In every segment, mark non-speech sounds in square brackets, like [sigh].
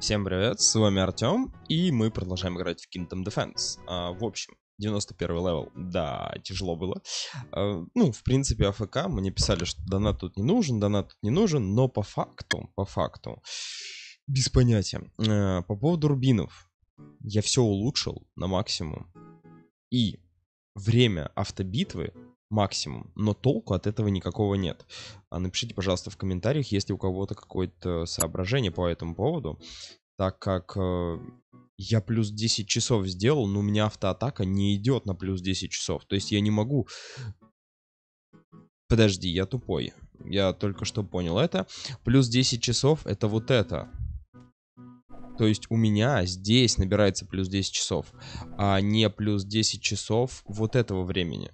Всем привет, с вами Артем, и мы продолжаем играть в Kingdom Defense. А, в общем, 91 левел, да, тяжело было. А, ну, в принципе, АФК, мне писали, что донат тут не нужен, донат тут не нужен, но по факту, по факту, без понятия. А, по поводу рубинов, я все улучшил на максимум, и время автобитвы максимум, но толку от этого никакого нет. А напишите, пожалуйста, в комментариях, если у кого-то какое-то соображение по этому поводу, так как э, я плюс 10 часов сделал, но у меня автоатака не идет на плюс 10 часов. То есть я не могу... Подожди, я тупой. Я только что понял это. Плюс 10 часов это вот это. То есть у меня здесь набирается плюс 10 часов, а не плюс 10 часов вот этого времени.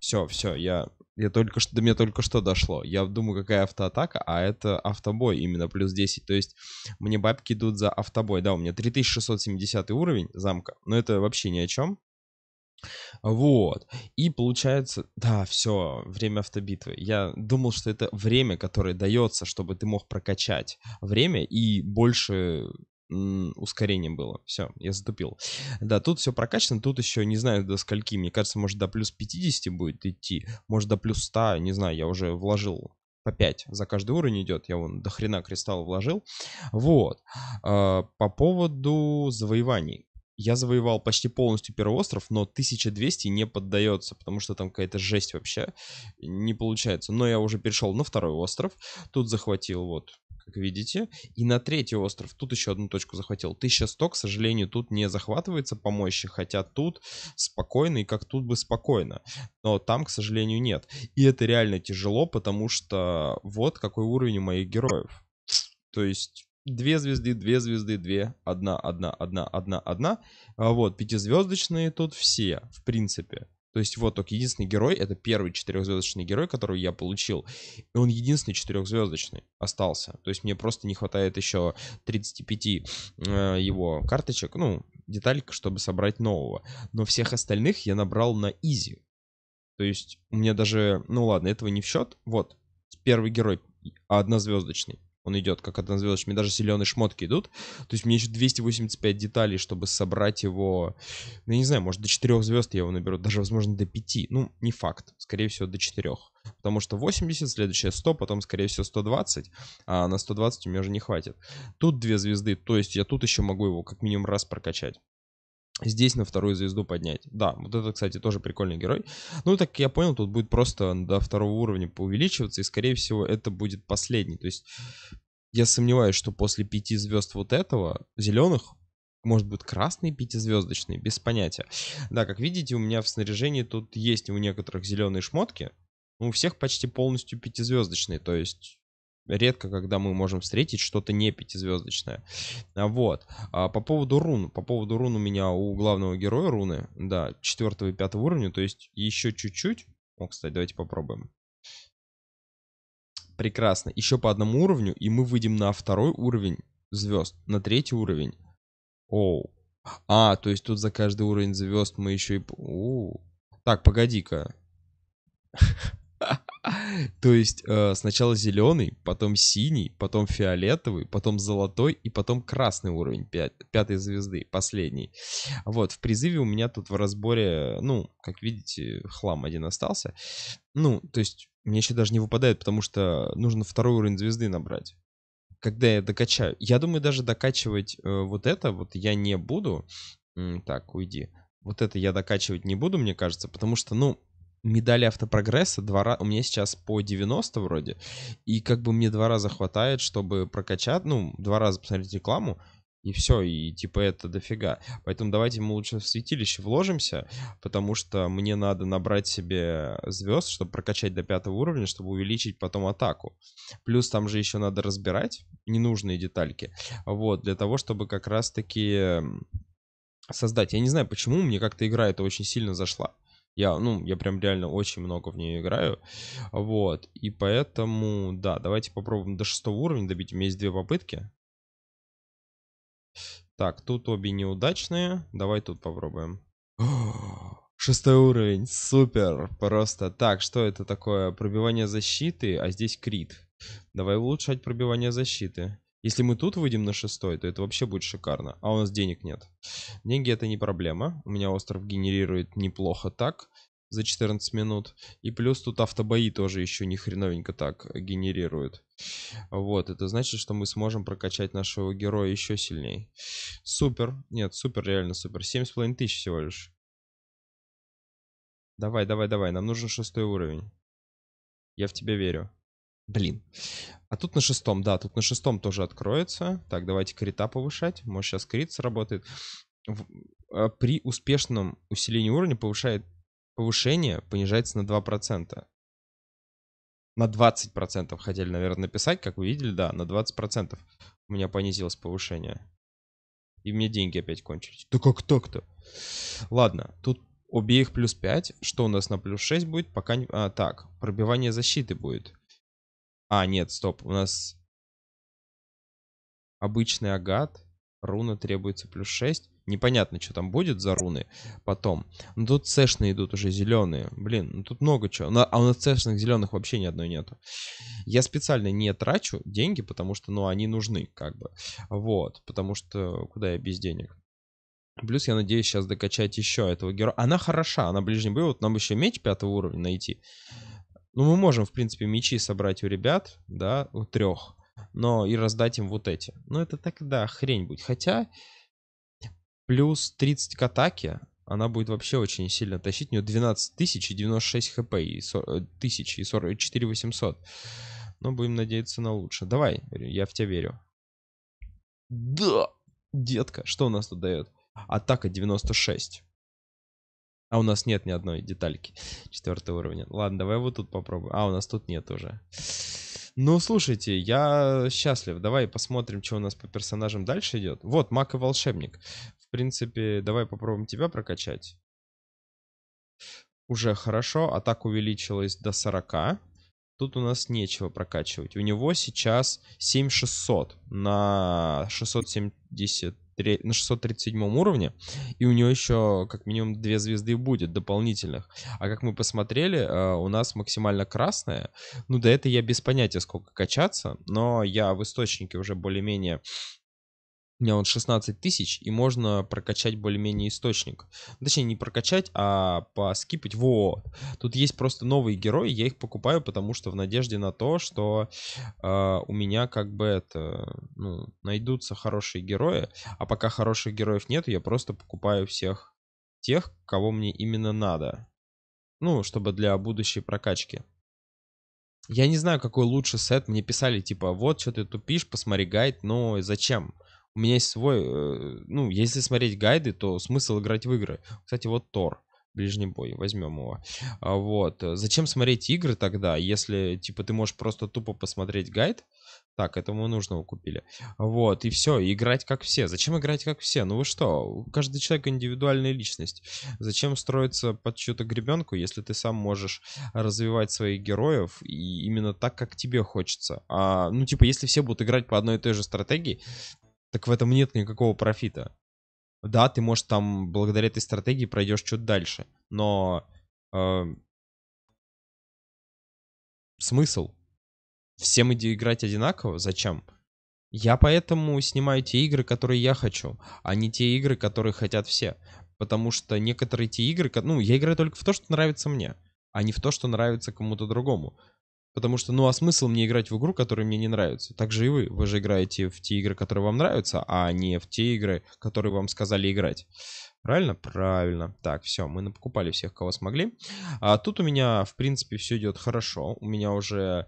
Все, все, я, я только что, до меня только что дошло. Я думаю, какая автоатака, а это автобой именно плюс 10. То есть мне бабки идут за автобой. Да, у меня 3670 уровень замка, но это вообще ни о чем. Вот. И получается, да, все, время автобитвы. Я думал, что это время, которое дается, чтобы ты мог прокачать время и больше ускорение было. Все, я затупил. Да, тут все прокачано, тут еще не знаю до скольки. Мне кажется, может до плюс 50 будет идти, может до плюс 100, не знаю, я уже вложил по 5 за каждый уровень идет. Я вон до хрена кристалл вложил. Вот. А, по поводу завоеваний. Я завоевал почти полностью первый остров, но 1200 не поддается, потому что там какая-то жесть вообще. Не получается. Но я уже перешел на второй остров. Тут захватил вот как видите. И на третий остров тут еще одну точку захватил. 1100, к сожалению, тут не захватывается по мощи хотя тут спокойно и как тут бы спокойно. Но там, к сожалению, нет. И это реально тяжело, потому что вот какой уровень у моих героев. То есть две звезды, две звезды, две, одна, одна, одна, одна, одна. А вот, пятизвездочные тут все, в принципе. То есть вот только единственный герой, это первый четырехзвездочный герой, который я получил. И он единственный четырехзвездочный остался. То есть мне просто не хватает еще 35 э, его карточек, ну, деталька, чтобы собрать нового. Но всех остальных я набрал на изи. То есть у меня даже, ну ладно, этого не в счет. Вот, первый герой а, однозвездочный он идет, как однозвездочный. Мне даже зеленые шмотки идут. То есть мне еще 285 деталей, чтобы собрать его, ну, я не знаю, может, до 4 звезд я его наберу, даже, возможно, до 5. Ну, не факт. Скорее всего, до 4. Потому что 80, следующее 100, потом, скорее всего, 120. А на 120 у меня уже не хватит. Тут две звезды, то есть я тут еще могу его как минимум раз прокачать здесь на вторую звезду поднять. Да, вот это, кстати, тоже прикольный герой. Ну, так я понял, тут будет просто до второго уровня увеличиваться, и, скорее всего, это будет последний. То есть я сомневаюсь, что после пяти звезд вот этого, зеленых, может быть, красный пятизвездочный, без понятия. Да, как видите, у меня в снаряжении тут есть у некоторых зеленые шмотки, у всех почти полностью пятизвездочные, то есть редко, когда мы можем встретить что-то не пятизвездочное. А, вот. А по поводу рун. По поводу рун у меня у главного героя руны, да, четвертого и пятого уровня, то есть еще чуть-чуть. О, кстати, давайте попробуем. Прекрасно. Еще по одному уровню, и мы выйдем на второй уровень звезд, на третий уровень. Оу. А, то есть тут за каждый уровень звезд мы еще и... У -у. Так, погоди-ка. [laughs] [laughs] То есть э, сначала зеленый, потом синий, потом фиолетовый, потом золотой и потом красный уровень пят, пятой звезды, последний. Вот, в призыве у меня тут в разборе, ну, как видите, хлам один остался. Ну, то есть мне еще даже не выпадает, потому что нужно второй уровень звезды набрать. Когда я докачаю. Я думаю, даже докачивать э, вот это вот я не буду. так, уйди. Вот это я докачивать не буду, мне кажется, потому что, ну, медали автопрогресса два раза... У меня сейчас по 90 вроде. И как бы мне два раза хватает, чтобы прокачать. Ну, два раза посмотреть рекламу. И все, и типа это дофига. Поэтому давайте мы лучше в святилище вложимся, потому что мне надо набрать себе звезд, чтобы прокачать до пятого уровня, чтобы увеличить потом атаку. Плюс там же еще надо разбирать ненужные детальки. Вот, для того, чтобы как раз-таки создать. Я не знаю почему, мне как-то игра это очень сильно зашла. Я, ну, я прям реально очень много в нее играю. Вот. И поэтому, да, давайте попробуем до шестого уровня добить. У меня есть две попытки. Так, тут обе неудачные. Давай тут попробуем. Шестой уровень, супер, просто так, что это такое? Пробивание защиты, а здесь крит. Давай улучшать пробивание защиты. Если мы тут выйдем на шестой, то это вообще будет шикарно. А у нас денег нет. Деньги это не проблема. У меня остров генерирует неплохо так за 14 минут. И плюс тут автобои тоже еще не хреновенько так генерируют. Вот, это значит, что мы сможем прокачать нашего героя еще сильнее. Супер. Нет, супер, реально супер. 7,5 тысяч всего лишь. Давай, давай, давай, нам нужен шестой уровень. Я в тебя верю. Блин. А тут на шестом, да, тут на шестом тоже откроется. Так, давайте крита повышать. Может, сейчас крит сработает. А, при успешном усилении уровня повышает повышение понижается на 2%. На 20% хотели, наверное, написать, как вы видели, да, на 20% у меня понизилось повышение. И мне деньги опять кончились. Да как так-то? Ладно, тут обеих плюс 5. Что у нас на плюс 6 будет? Пока не... А, так, пробивание защиты будет. А, нет, стоп, у нас обычный агат, руна требуется плюс 6. Непонятно, что там будет за руны потом. Но ну, тут цешные идут уже зеленые. Блин, ну тут много чего. Ну, а у нас цешных зеленых вообще ни одной нету. Я специально не трачу деньги, потому что, ну, они нужны, как бы. Вот, потому что куда я без денег? Плюс я надеюсь сейчас докачать еще этого героя. Она хороша, она ближний бой. Вот нам еще меч пятого уровня найти. Ну, мы можем, в принципе, мечи собрать у ребят, да, у трех, но и раздать им вот эти. Ну, это тогда хрень будет. Хотя плюс 30 к атаке, она будет вообще очень сильно тащить. У нее 12 тысяч и 96 хп, и 40, э, тысяч, и 44 800. Но будем надеяться на лучшее. Давай, я в тебя верю. Да, детка, что у нас тут дает? Атака 96. А у нас нет ни одной детальки [laughs] четвертого уровня. Ладно, давай вот тут попробуем. А, у нас тут нет уже. Ну, слушайте, я счастлив. Давай посмотрим, что у нас по персонажам дальше идет. Вот, маг и волшебник. В принципе, давай попробуем тебя прокачать. Уже хорошо. Атака увеличилась до 40. Тут у нас нечего прокачивать. У него сейчас 7600 на 670 на 637 уровне, и у него еще как минимум две звезды будет дополнительных. А как мы посмотрели, э, у нас максимально красная. Ну, до этого я без понятия, сколько качаться, но я в источнике уже более-менее у меня он 16 тысяч, и можно прокачать более-менее источник. Точнее, не прокачать, а поскипить. Во! Тут есть просто новые герои, я их покупаю, потому что в надежде на то, что э, у меня как бы это... Ну, найдутся хорошие герои. А пока хороших героев нет, я просто покупаю всех тех, кого мне именно надо. Ну, чтобы для будущей прокачки. Я не знаю, какой лучший сет. Мне писали, типа, вот, что ты тупишь, посмотри гайд. Но зачем? Зачем? у меня есть свой, э, ну, если смотреть гайды, то смысл играть в игры. Кстати, вот Тор, ближний бой, возьмем его. А, вот. Э, зачем смотреть игры тогда, если, типа, ты можешь просто тупо посмотреть гайд, так, этому нужного купили. Вот, и все, играть как все. Зачем играть как все? Ну вы что, каждый человек индивидуальная личность. Зачем строиться под чью-то гребенку, если ты сам можешь развивать своих героев и именно так, как тебе хочется? А, ну типа, если все будут играть по одной и той же стратегии, так в этом нет никакого профита. Да, ты, можешь там благодаря этой стратегии пройдешь чуть дальше, но э, смысл? Всем иди играть одинаково? Зачем? Я поэтому снимаю те игры, которые я хочу, а не те игры, которые хотят все. Потому что некоторые те игры, ну, я играю только в то, что нравится мне, а не в то, что нравится кому-то другому. Потому что, ну а смысл мне играть в игру, которая мне не нравится? Так же и вы. Вы же играете в те игры, которые вам нравятся, а не в те игры, которые вам сказали играть. Правильно? Правильно. Так, все, мы напокупали всех, кого смогли. А тут у меня, в принципе, все идет хорошо. У меня уже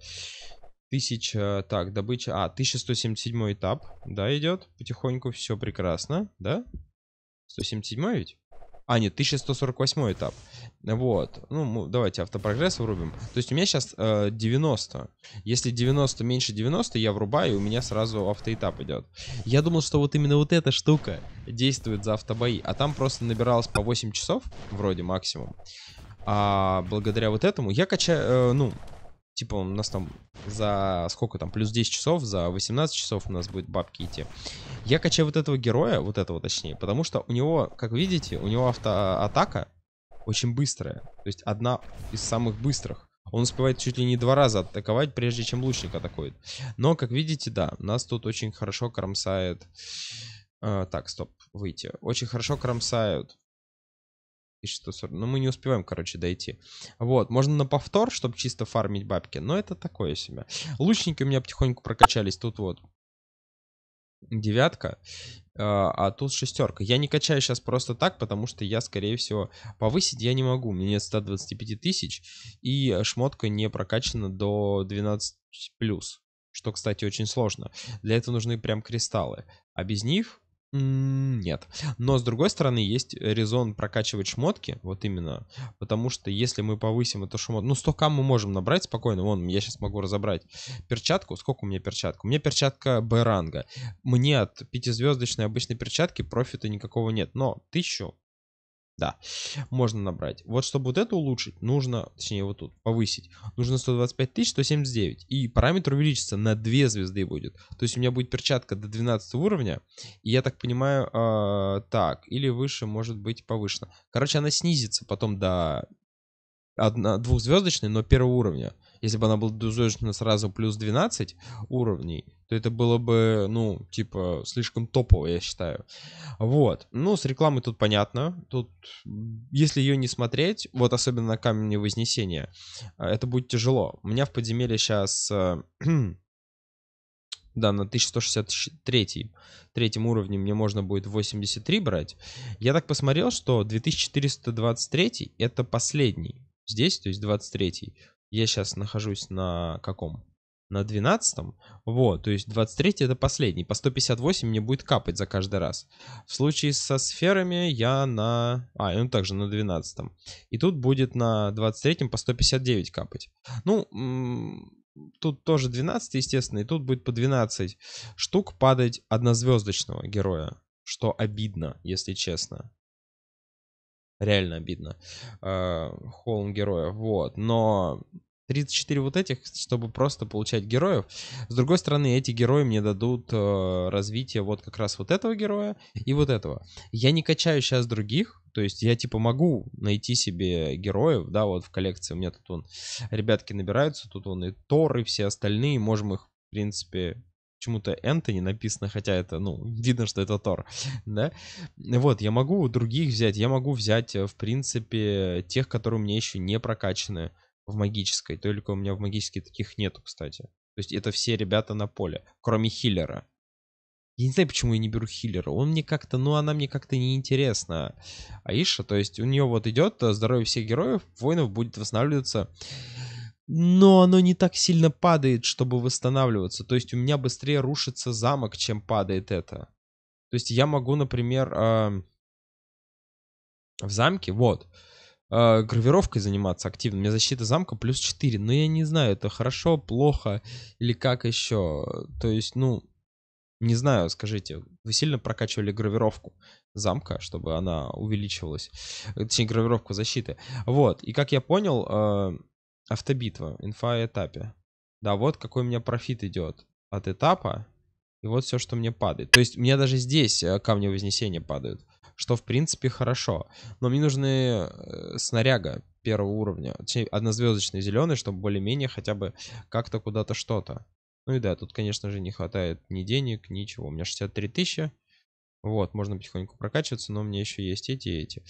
тысяч, э, так, добыча, а, 1177 этап, да, идет потихоньку, все прекрасно, да? 177 ведь? А, нет, 1148 этап. Вот. Ну, давайте автопрогресс врубим. То есть у меня сейчас э, 90. Если 90 меньше 90, я врубаю, и у меня сразу автоэтап идет. Я думал, что вот именно вот эта штука действует за автобои. А там просто набиралось по 8 часов, вроде максимум. А благодаря вот этому я качаю, э, ну, Типа у нас там за сколько там, плюс 10 часов, за 18 часов у нас будет бабки идти. Я качаю вот этого героя, вот этого точнее, потому что у него, как видите, у него автоатака очень быстрая. То есть одна из самых быстрых. Он успевает чуть ли не два раза атаковать, прежде чем лучник атакует. Но, как видите, да, нас тут очень хорошо кромсает... Э, так, стоп, выйти. Очень хорошо кромсают 1140. Но мы не успеваем, короче, дойти. Вот, можно на повтор, чтобы чисто фармить бабки. Но это такое себе. Лучники у меня потихоньку прокачались. Тут вот девятка, а, а тут шестерка. Я не качаю сейчас просто так, потому что я, скорее всего, повысить я не могу. У меня нет 125 тысяч, и шмотка не прокачана до 12+. плюс Что, кстати, очень сложно. Для этого нужны прям кристаллы. А без них нет. Но с другой стороны, есть резон прокачивать шмотки, вот именно, потому что если мы повысим эту шмотку, ну 100 мы можем набрать спокойно, вон, я сейчас могу разобрать перчатку, сколько у меня перчатка? У меня перчатка Б-ранга. Мне от пятизвездочной обычной перчатки профита никакого нет, но тысячу да, можно набрать. Вот чтобы вот это улучшить, нужно, точнее вот тут, повысить. Нужно 125 179. И параметр увеличится, на 2 звезды будет. То есть у меня будет перчатка до 12 уровня. И я так понимаю, э, так, или выше может быть повышена. Короче, она снизится потом до одна, двухзвездочной, но первого уровня если бы она была дозочена сразу плюс 12 уровней, то это было бы, ну, типа, слишком топово, я считаю. Вот. Ну, с рекламой тут понятно. Тут, если ее не смотреть, вот особенно на камне Вознесения, а, это будет тяжело. У меня в подземелье сейчас... А, [clears throat] да, на 1163 третьем уровне мне можно будет 83 брать. Я так посмотрел, что 2423 это последний здесь, то есть 23 я сейчас нахожусь на каком? На 12 -м. Вот, то есть 23 это последний. По 158 мне будет капать за каждый раз. В случае со сферами я на... А, он ну, также на 12 -м. И тут будет на 23 по 159 капать. Ну, тут тоже 12, естественно, и тут будет по 12 штук падать однозвездочного героя, что обидно, если честно. Реально обидно. Э, холм героя. Вот. Но 34 вот этих, чтобы просто получать героев. С другой стороны, эти герои мне дадут э, развитие вот как раз вот этого героя и вот этого. Я не качаю сейчас других, то есть я типа могу найти себе героев, да, вот в коллекции у меня тут он, ребятки набираются, тут он и Тор и все остальные, можем их, в принципе, почему-то Энтони написано, хотя это, ну, видно, что это Тор, [laughs] да. Вот, я могу других взять, я могу взять, э, в принципе, тех, которые у меня еще не прокачаны в магической, только у меня в магической таких нету, кстати. То есть это все ребята на поле, кроме хиллера. Я не знаю, почему я не беру хиллера. Он мне как-то, ну, она мне как-то неинтересна. Аиша, то есть у нее вот идет э, здоровье всех героев, воинов будет восстанавливаться но оно не так сильно падает, чтобы восстанавливаться. То есть у меня быстрее рушится замок, чем падает это. То есть я могу, например, э, в замке, вот, э, гравировкой заниматься активно. У меня защита замка плюс 4. Но я не знаю, это хорошо, плохо или как еще. То есть, ну, не знаю, скажите, вы сильно прокачивали гравировку замка, чтобы она увеличивалась? Точнее, гравировку защиты. Вот, и как я понял... Э, Автобитва, инфа о этапе. Да, вот какой у меня профит идет от этапа. И вот все, что мне падает. То есть у меня даже здесь э, камни вознесения падают. Что, в принципе, хорошо. Но мне нужны э, снаряга первого уровня. Точнее, однозвездочный зеленый, чтобы более-менее хотя бы как-то куда-то что-то. Ну и да, тут, конечно же, не хватает ни денег, ничего. У меня 63 тысячи. Вот, можно потихоньку прокачиваться, но мне еще есть эти и эти.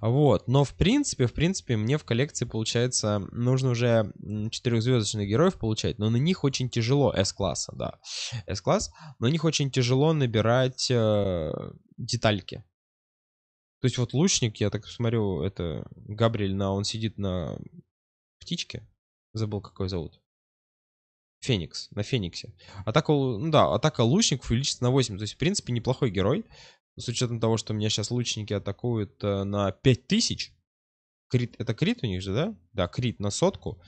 Вот, но в принципе, в принципе, мне в коллекции, получается, нужно уже четырехзвездочных героев получать, но на них очень тяжело, S класса да, S класс но на них очень тяжело набирать э, детальки. То есть вот лучник, я так смотрю, это Габриэль, на, он сидит на птичке, забыл, какой зовут. Феникс, на Фениксе. Атака, ну да, атака лучников увеличится на 8. То есть, в принципе, неплохой герой. С учетом того, что у меня сейчас лучники атакуют э, на 5000. Крит, это крит у них же, да? Да, крит на сотку.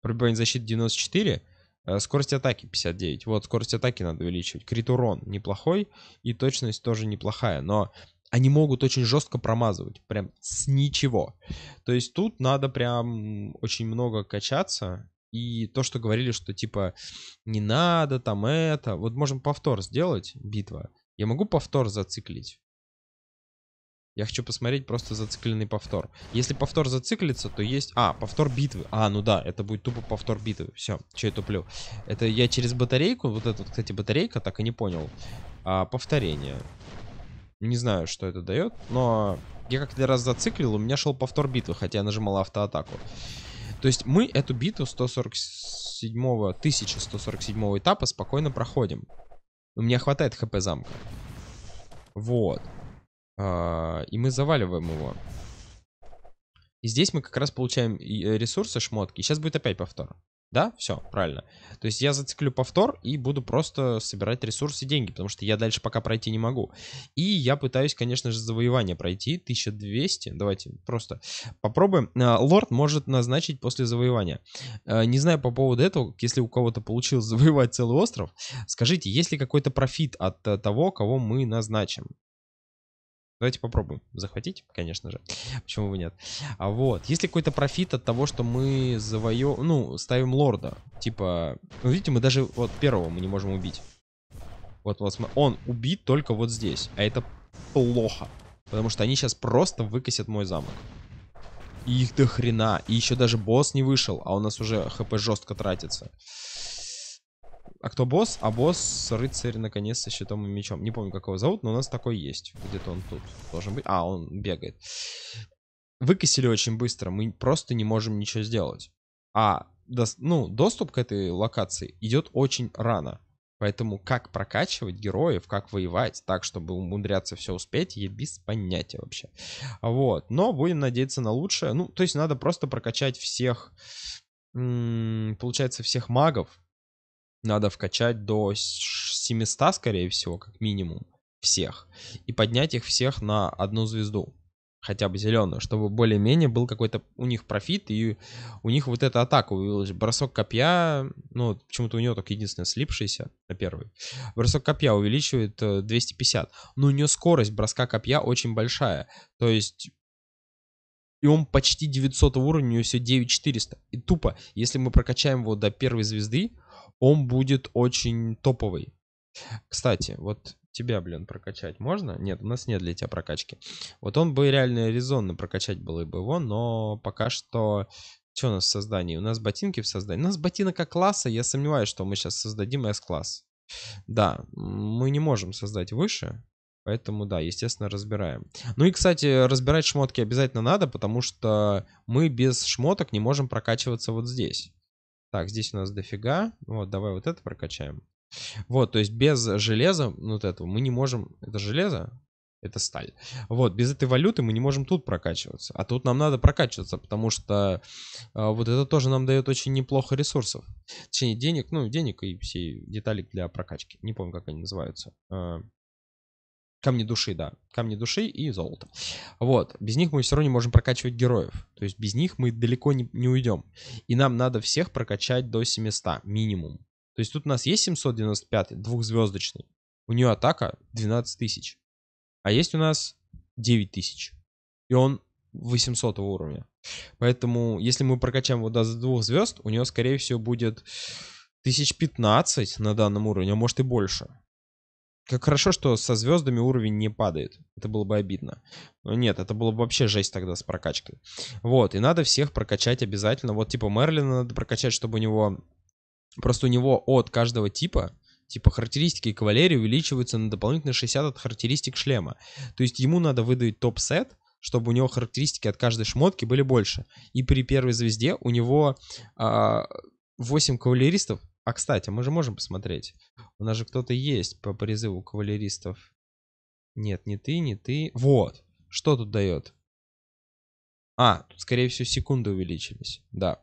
Пробивание защиты 94. Э, скорость атаки 59. Вот, скорость атаки надо увеличивать. Крит урон неплохой. И точность тоже неплохая. Но они могут очень жестко промазывать, прям с ничего. То есть тут надо прям очень много качаться и то, что говорили, что типа не надо там это. Вот можем повтор сделать, битва. Я могу повтор зациклить? Я хочу посмотреть просто зацикленный повтор. Если повтор зациклится, то есть... А, повтор битвы. А, ну да, это будет тупо повтор битвы. Все, че я туплю. Это я через батарейку, вот эта, кстати, батарейка, так и не понял. А, повторение. Не знаю, что это дает, но я как-то раз зациклил, у меня шел повтор битвы, хотя я нажимал автоатаку. То есть мы эту биту 147 1147 этапа спокойно проходим. У меня хватает хп замка. Вот. А, и мы заваливаем его. И здесь мы как раз получаем э, ресурсы, шмотки. Сейчас будет опять повтор. Да, все, правильно. То есть я зациклю повтор и буду просто собирать ресурсы и деньги, потому что я дальше пока пройти не могу. И я пытаюсь, конечно же, завоевание пройти. 1200, давайте просто попробуем. Э, лорд может назначить после завоевания. Э, не знаю по поводу этого, если у кого-то получилось [laughs] завоевать целый остров, скажите, есть ли какой-то профит от э, того, кого мы назначим? Давайте попробуем захватить, конечно же. [laughs] Почему бы нет? А вот, есть ли какой-то профит от того, что мы завоев... Ну, ставим лорда. Типа, ну, видите, мы даже вот первого мы не можем убить. Вот, вот, он убит только вот здесь. А это плохо. Потому что они сейчас просто выкосят мой замок. И их до хрена. И еще даже босс не вышел, а у нас уже хп жестко тратится. А кто босс? А босс рыцарь наконец со щитом и мечом. Не помню, как его зовут, но у нас такой есть. Где-то он тут должен быть. А, он бегает. Выкосили очень быстро. Мы просто не можем ничего сделать. А до, ну, доступ к этой локации идет очень рано. Поэтому как прокачивать героев, как воевать так, чтобы умудряться все успеть, я без понятия вообще. Вот. Но будем надеяться на лучшее. Ну, то есть надо просто прокачать всех, получается, всех магов, надо вкачать до 700, скорее всего, как минимум, всех. И поднять их всех на одну звезду, хотя бы зеленую, чтобы более-менее был какой-то у них профит, и у них вот эта атака увеличилась. Бросок копья, ну, почему-то у него только единственное слипшийся на первый. Бросок копья увеличивает 250, э, но у нее скорость броска копья очень большая, то есть и он почти 900 уровня, у него все 9400. И тупо, если мы прокачаем его до первой звезды, он будет очень топовый. Кстати, вот тебя, блин, прокачать можно? Нет, у нас нет для тебя прокачки. Вот он бы реально резонно прокачать было бы его, но пока что... Что у нас в создании? У нас ботинки в создании. У нас ботинок как класса, я сомневаюсь, что мы сейчас создадим S-класс. Да, мы не можем создать выше, Поэтому, да, естественно, разбираем. Ну и, кстати, разбирать шмотки обязательно надо, потому что мы без шмоток не можем прокачиваться вот здесь. Так, здесь у нас дофига. Ну вот, давай вот это прокачаем. Вот, то есть без железа, вот этого, мы не можем... Это железо? Это сталь. Вот, без этой валюты мы не можем тут прокачиваться. А тут нам надо прокачиваться, потому что э, вот это тоже нам дает очень неплохо ресурсов. Точнее, денег, ну, денег и все детали для прокачки. Не помню, как они называются. А, Камни души, да. Камни души и золото. Вот. Без них мы все равно не можем прокачивать героев. То есть без них мы далеко не, не уйдем. И нам надо всех прокачать до 700 минимум. То есть тут у нас есть 795 двухзвездочный. У нее атака 12 тысяч. А есть у нас 9 тысяч. И он 800 уровня. Поэтому, если мы прокачаем его до двух звезд, у него, скорее всего, будет 1015 на данном уровне, а может и больше. Как хорошо, что со звездами уровень не падает. Это было бы обидно. Но нет, это было бы вообще жесть тогда с прокачкой. Вот, и надо всех прокачать обязательно. Вот типа Мерлина надо прокачать, чтобы у него... Просто у него от каждого типа Типа характеристики кавалерии увеличиваются на дополнительные 60 от характеристик шлема. То есть ему надо выдать топ-сет, чтобы у него характеристики от каждой шмотки были больше. И при первой звезде у него э, а, 8 кавалеристов а, кстати, мы же можем посмотреть. У нас же кто-то есть по призыву кавалеристов. Нет, не ты, не ты. Вот. Что тут дает? А, тут, скорее всего, секунды увеличились. Да.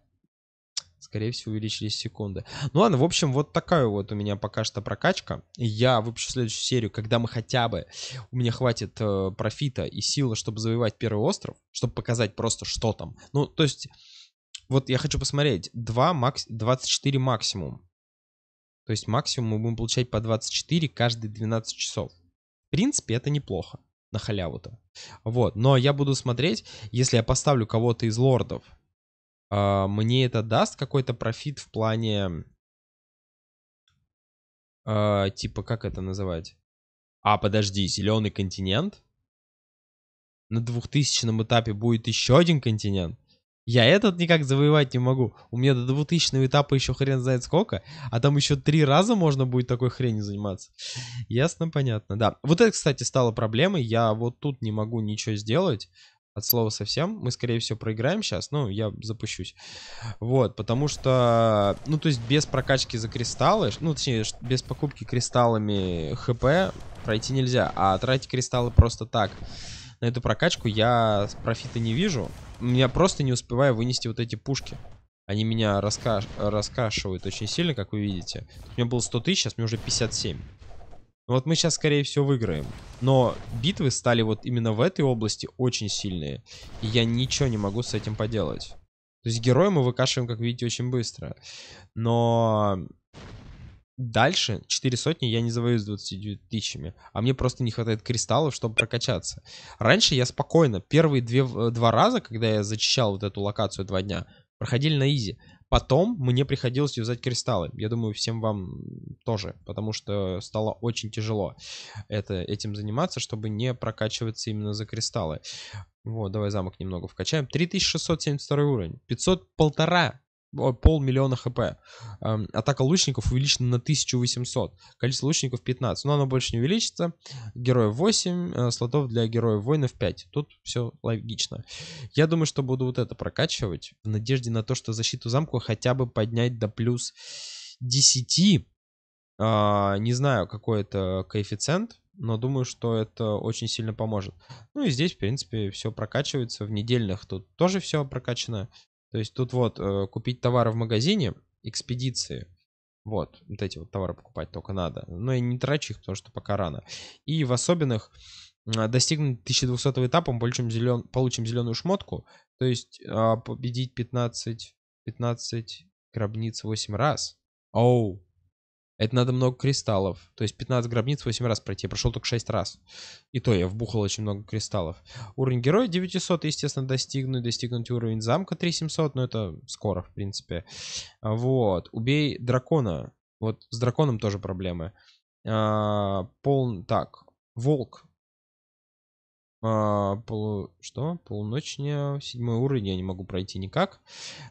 Скорее всего, увеличились секунды. Ну ладно, в общем, вот такая вот у меня пока что прокачка. Я выпущу следующую серию, когда мы хотя бы... У меня хватит э, профита и силы, чтобы завоевать первый остров. Чтобы показать просто, что там. Ну, то есть... Вот я хочу посмотреть. 2 макс... 24 максимум. То есть максимум мы будем получать по 24 каждые 12 часов. В принципе, это неплохо на халяву-то. Вот, но я буду смотреть, если я поставлю кого-то из лордов, а, мне это даст какой-то профит в плане... А, типа, как это называть? А, подожди, зеленый континент? На 2000 этапе будет еще один континент? Я этот никак завоевать не могу. У меня до 2000 этапа еще хрен знает сколько, а там еще три раза можно будет такой хренью заниматься. Ясно, понятно, да. Вот это, кстати, стало проблемой. Я вот тут не могу ничего сделать. От слова совсем. Мы, скорее всего, проиграем сейчас. Ну, я запущусь. Вот, потому что... Ну, то есть, без прокачки за кристаллы... Ну, точнее, без покупки кристаллами ХП пройти нельзя. А тратить кристаллы просто так на эту прокачку я профита не вижу. Я просто не успеваю вынести вот эти пушки. Они меня раска... раскашивают очень сильно, как вы видите. У меня было 100 тысяч, сейчас мне уже 57. Ну вот мы сейчас, скорее всего, выиграем. Но битвы стали вот именно в этой области очень сильные. И я ничего не могу с этим поделать. То есть героя мы выкашиваем, как видите, очень быстро. Но дальше 4 сотни я не завоюю с 29 тысячами, а мне просто не хватает кристаллов, чтобы прокачаться. Раньше я спокойно, первые две, э, два раза, когда я зачищал вот эту локацию два дня, проходили на изи. Потом мне приходилось юзать кристаллы. Я думаю, всем вам тоже, потому что стало очень тяжело это, этим заниматься, чтобы не прокачиваться именно за кристаллы. Вот, давай замок немного вкачаем. 3672 уровень. 500 полтора полмиллиона хп. Эм, атака лучников увеличена на 1800. Количество лучников 15. Но оно больше не увеличится. Героев 8, э, слотов для героев воинов 5. Тут все логично. Я думаю, что буду вот это прокачивать. В надежде на то, что защиту замка хотя бы поднять до плюс 10. А, не знаю, какой это коэффициент но думаю, что это очень сильно поможет. Ну и здесь, в принципе, все прокачивается. В недельных тут тоже все прокачано. То есть тут вот э, купить товары в магазине, экспедиции, вот, вот эти вот товары покупать только надо. Но ну я не трачу их, потому что пока рано. И в особенных а, достигнуть 1200 этапа, мы получим, зелен, получим зеленую шмотку, то есть а, победить 15, 15 гробниц 8 раз. Оу, это надо много кристаллов. То есть 15 гробниц 8 раз пройти. Я прошел только 6 раз. И то я вбухал очень много кристаллов. Уровень героя 900, естественно, достигнуть. Достигнуть уровень замка 3700, но ну, это скоро, в принципе. Вот. Убей дракона. Вот с драконом тоже проблемы. А, пол... Так. Волк а, полу... Что? Полуночня, седьмой уровень я не могу пройти никак.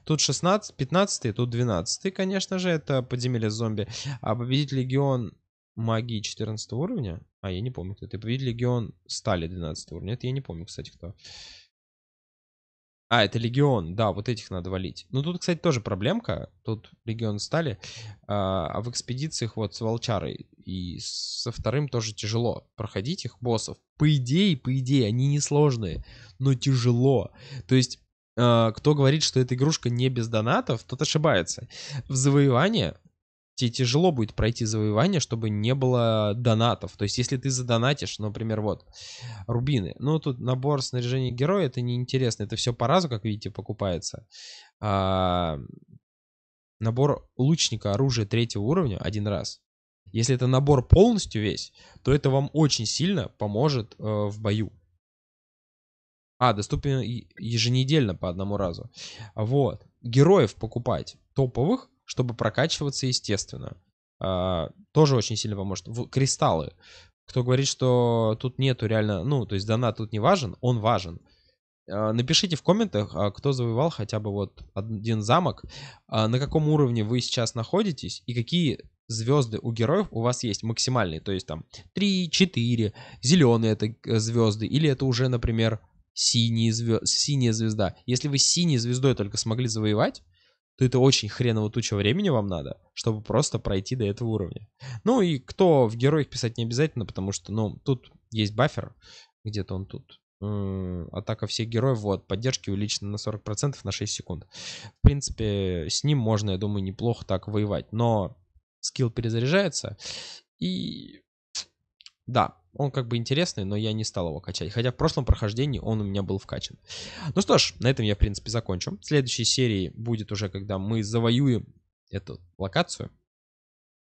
Тут 16, 15, тут 12, конечно же, это подземелье зомби. А победить легион магии 14 уровня? А, я не помню, кто это. Победить легион стали 12 уровня. Это я не помню, кстати, кто. А, это Легион, да, вот этих надо валить. Ну, тут, кстати, тоже проблемка. Тут Легион стали. А, а в экспедициях вот с Волчарой и со вторым тоже тяжело проходить их боссов. По идее, по идее, они несложные, но тяжело. То есть, а, кто говорит, что эта игрушка не без донатов, тот ошибается. В завоевание тебе тяжело будет пройти завоевание, чтобы не было донатов. То есть, если ты задонатишь, например, вот, рубины. Ну, тут набор снаряжения героя, это неинтересно. Это все по разу, как видите, покупается. А, набор лучника оружия третьего уровня один раз. Если это набор полностью весь, то это вам очень сильно поможет э, в бою. А, доступен еженедельно по одному разу. Вот. Героев покупать топовых чтобы прокачиваться естественно. А, тоже очень сильно поможет. Кристаллы. Кто говорит, что тут нету реально, ну, то есть донат тут не важен, он важен. А, напишите в комментах, а, кто завоевал хотя бы вот один замок, на каком уровне вы сейчас находитесь и какие звезды у героев у вас есть максимальные. То есть там 3, 4, зеленые это э, звезды, или это уже, например, синие звезд, синяя звезда. Если вы синей звездой только смогли завоевать, то это очень хреново туча времени вам надо, чтобы просто пройти до этого уровня. Ну и кто в героях писать не обязательно, потому что, ну, тут есть баффер, где-то он тут. Атака всех героев, вот, поддержки увеличена на 40% на 6 секунд. В принципе, с ним можно, я думаю, неплохо так воевать, но скилл перезаряжается, и да, он как бы интересный, но я не стал его качать. Хотя в прошлом прохождении он у меня был вкачан. Ну что ж, на этом я, в принципе, закончу. В следующей серии будет уже, когда мы завоюем эту локацию.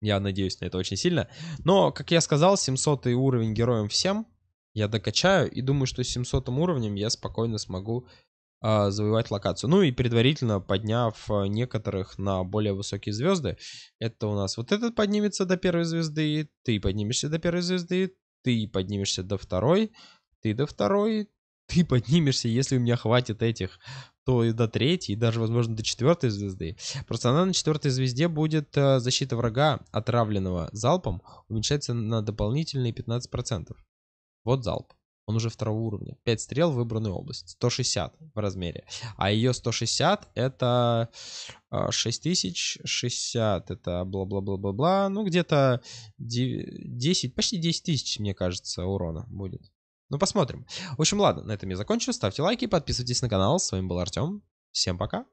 Я надеюсь на это очень сильно. Но, как я сказал, 700 уровень героям всем я докачаю. И думаю, что с 700 уровнем я спокойно смогу а, завоевать локацию. Ну и предварительно подняв а, некоторых на более высокие звезды. Это у нас вот этот поднимется до первой звезды, ты поднимешься до первой звезды, ты поднимешься до второй, ты до второй, [laughs] ты поднимешься, если у меня хватит этих, то и до третьей, и даже, возможно, до четвертой звезды. Просто она на четвертой звезде будет э, защита врага, отравленного залпом, уменьшается на дополнительные 15%. Вот залп он уже второго уровня. 5 стрел выбранная выбранную область. 160 в размере. А ее 160 это 6060, а, это бла-бла-бла-бла-бла. Ну, где-то 10, почти 10 тысяч, мне кажется, урона будет. Ну, посмотрим. В общем, ладно, на этом я закончу. Ставьте лайки, подписывайтесь на канал. С вами был Артем. Всем пока.